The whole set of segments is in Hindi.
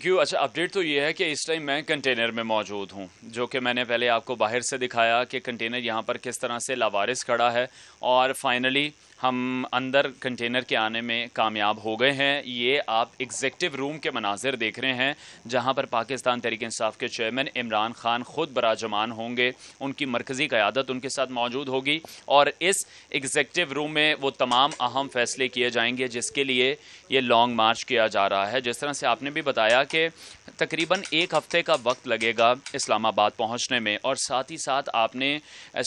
क्यों अच्छा अपडेट तो ये है कि इस टाइम मैं कंटेनर में मौजूद हूँ जो कि मैंने पहले आपको बाहर से दिखाया कि कंटेनर यहाँ पर किस तरह से लावारिस खड़ा है और फाइनली हम अंदर कंटेनर के आने में कामयाब हो गए हैं ये आप एग्जेक्टिव रूम के मनाजिर देख रहे हैं जहां पर पाकिस्तान तहरीक इंसाफ के चेयरमैन इमरान खान खुद बराजमान होंगे उनकी मरकज़ी क़्यादत उनके साथ मौजूद होगी और इस एग्जेक्टिव रूम में वो तमाम अहम फ़ैसले किए जाएंगे जिसके लिए ये लॉन्ग मार्च किया जा रहा है जिस तरह से आपने भी बताया कि तकरीबन एक हफ्ते का वक्त लगेगा इस्लामाबाद पहुंचने में और साथ ही साथ आपने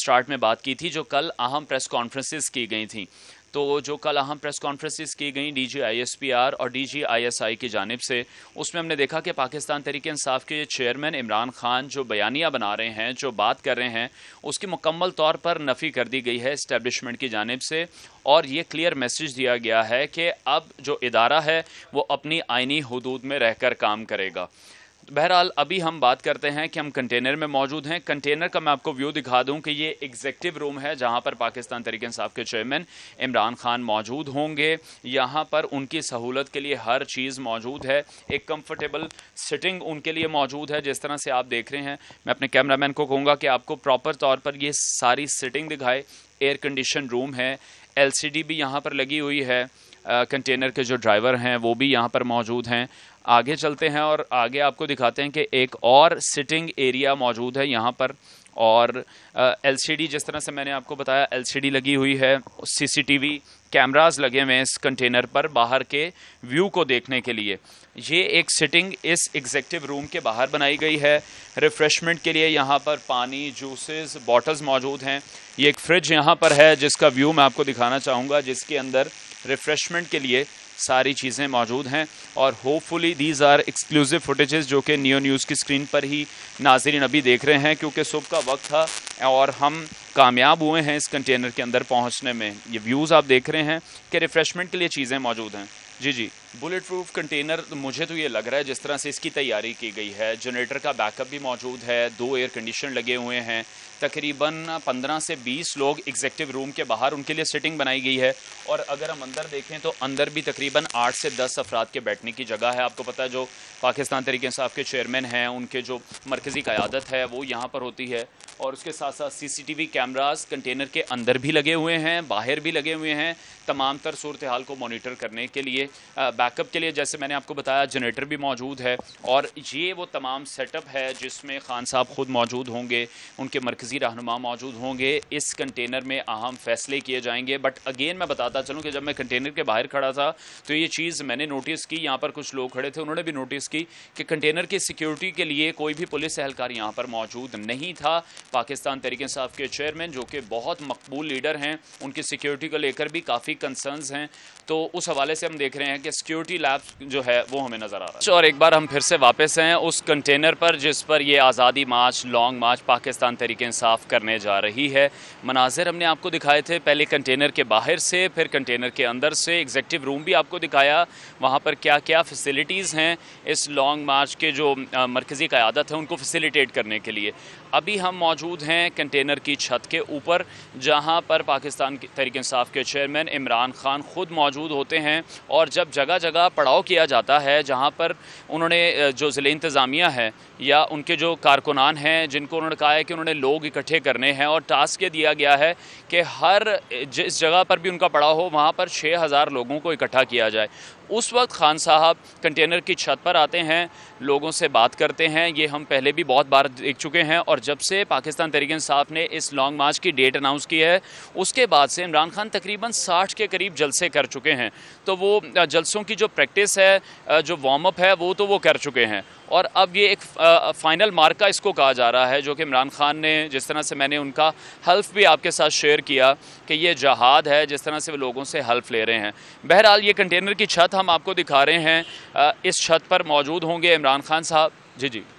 स्टार्ट में बात की थी जो कल अहम प्रेस कॉन्फ्रेंसेस की गई थी तो जो कल अहम प्रेस कॉन्फ्रेंसिस की गई D G I S P R और D G I S I की जानब से उसमें हमने देखा कि पाकिस्तान तरीके इंसाफ के चेयरमैन इमरान खान जो बयानिया बना रहे हैं जो बात कर रहे हैं उसकी मुकम्मल तौर पर नफ़ी कर दी गई है इस्टेबलिशमेंट की जानब से और ये क्लियर मैसेज दिया गया है कि अब जो इदारा है वो अपनी आइनी हदूद में रहकर काम करेगा बहरहाल अभी हम बात करते हैं कि हम कंटेनर में मौजूद हैं कंटेनर का मैं आपको व्यू दिखा दूं कि ये एग्जेक्टिव रूम है जहां पर पाकिस्तान तरीके इंसाफ के चेयरमैन इमरान खान मौजूद होंगे यहां पर उनकी सहूलत के लिए हर चीज़ मौजूद है एक कंफर्टेबल सिटिंग उनके लिए मौजूद है जिस तरह से आप देख रहे हैं मैं अपने कैमरा को कहूँगा कि आपको प्रॉपर तौर पर ये सारी सिटिंग दिखाए एयर कंडीशन रूम है एल भी यहाँ पर लगी हुई है कंटेनर के जो ड्राइवर हैं वो भी यहाँ पर मौजूद हैं आगे चलते हैं और आगे आपको दिखाते हैं कि एक और सिटिंग एरिया मौजूद है यहाँ पर और एलसीडी जिस तरह से मैंने आपको बताया एलसीडी लगी हुई है सीसीटीवी कैमरास लगे हुए हैं इस कंटेनर पर बाहर के व्यू को देखने के लिए ये एक सिटिंग इस एग्जेक्टिव रूम के बाहर बनाई गई है रिफ़्रेशमेंट के लिए यहाँ पर पानी जूसेस बॉटल्स मौजूद हैं ये एक फ्रिज यहाँ पर है जिसका व्यू मैं आपको दिखाना चाहूँगा जिसके अंदर रिफ़्रेशमेंट के लिए सारी चीज़ें मौजूद हैं और hopefully these are exclusive footages जो कि नियो न्यूज़ की स्क्रीन पर ही नाजरीन अभी देख रहे हैं क्योंकि सुबह का वक्त था और हम कामयाब हुए हैं इस कंटेनर के अंदर पहुँचने में ये व्यूज़ आप देख रहे हैं कि रिफ़्रेशमेंट के लिए चीज़ें मौजूद हैं जी जी बुलेट प्रूफ कंटेनर मुझे तो ये लग रहा है जिस तरह से इसकी तैयारी की गई है जनरेटर का बैकअप भी मौजूद है दो एयर कंडीशन लगे हुए हैं तकरीबन 15 से 20 लोग एग्जेक्टिव रूम के बाहर उनके लिए सिटिंग बनाई गई है और अगर हम अंदर देखें तो अंदर भी तकरीबन 8 से 10 अफराद के बैठने की जगह है आपको पता है जो पाकिस्तान तरीके साहब के चेयरमैन हैं उनके जो मरकज़ी क़्यादत है वो यहाँ पर होती है और उसके साथ साथ C C T V cameras container के अंदर भी लगे हुए हैं बाहर भी लगे हुए हैं तमाम तर सूरत हाल को मोनिटर करने के लिए आ, बैकअप के लिए जैसे मैंने आपको बताया जनरेटर भी मौजूद है और ये वो तमाम सेटअप है जिसमें खान साहब खुद मौजूद होंगे उनके मरकज़ी रहनुमा मौजूद होंगे इस कंटेनर में अहम फैसले किए जाएंगे बट अगेन मैं बताता चलूँ कि जब मैं कंटेनर के बाहर खड़ा था तो ये चीज़ मैंने नोटिस की यहाँ पर कुछ लोग खड़े थे उन्होंने भी नोटिस की कि कंटेनर की सिक्योरिटी के लिए कोई भी पुलिस एहलकार यहाँ पर मौजूद नहीं था पाकिस्तान तरीके साहब के चेयरमैन जो कि बहुत मकबूल लीडर हैं उनकी सिक्योरिटी को लेकर भी काफ़ी कंसर्नस हैं तो उस हवाले से हम देख रहे हैं कि सिक्योरिटी लैब्स जो है वो हमें नज़र आ रहा है और एक बार हम फिर से वापस हैं उस कंटेनर पर जिस पर ये आज़ादी मार्च लॉन्ग मार्च पाकिस्तान तरीके साफ करने जा रही है मनाजिर हमने आपको दिखाए थे पहले कंटेनर के बाहर से फिर कंटेनर के अंदर से एग्जेक्टिव रूम भी आपको दिखाया वहाँ पर क्या क्या फैसिलिटीज़ हैं इस लॉन्ग मार्च के जो मरकज़ी क़्यादत है उनको फैसिलिटेट करने के लिए अभी हम मौजूद हैं कंटेनर की छत के ऊपर जहाँ पर पाकिस्तान तरीके साफ के चेयरमैन इमरान खान ख़ुद मौजूद होते हैं और जब जगह जगह जगह पड़ाव किया जाता है जहाँ पर उन्होंने जो ज़िले इंतज़ामिया है या उनके जो कारकुनान हैं जिनको उन्होंने कहा है कि उन्होंने लोग इकट्ठे करने हैं और टास्क ये दिया गया है कि हर जिस जगह पर भी उनका पड़ाव हो वहाँ पर छः हज़ार लोगों को इकट्ठा किया जाए उस वक्त खान साहब कंटेनर की छत पर आते हैं लोगों से बात करते हैं ये हम पहले भी बहुत बार देख चुके हैं और जब से पाकिस्तान तरीके साहब ने इस लॉन्ग मार्च की डेट अनाउंस की है उसके बाद से इमरान खान तकरीबन साठ के करीब जलसे कर चुके हैं तो वो जलसों की जो प्रैक्टिस है जो वार्म अप है वो तो वो कर चुके हैं और अब ये एक फाइनल मार्का इसको कहा जा रहा है जो कि इमरान खान ने जिस तरह से मैंने उनका हल्फ भी आपके साथ शेयर किया कि ये जहाद है जिस तरह से वो लोगों से हल्फ ले रहे हैं बहरहाल ये कंटेनर की छत हम आपको दिखा रहे हैं इस छत पर मौजूद होंगे इमरान खान साहब जी जी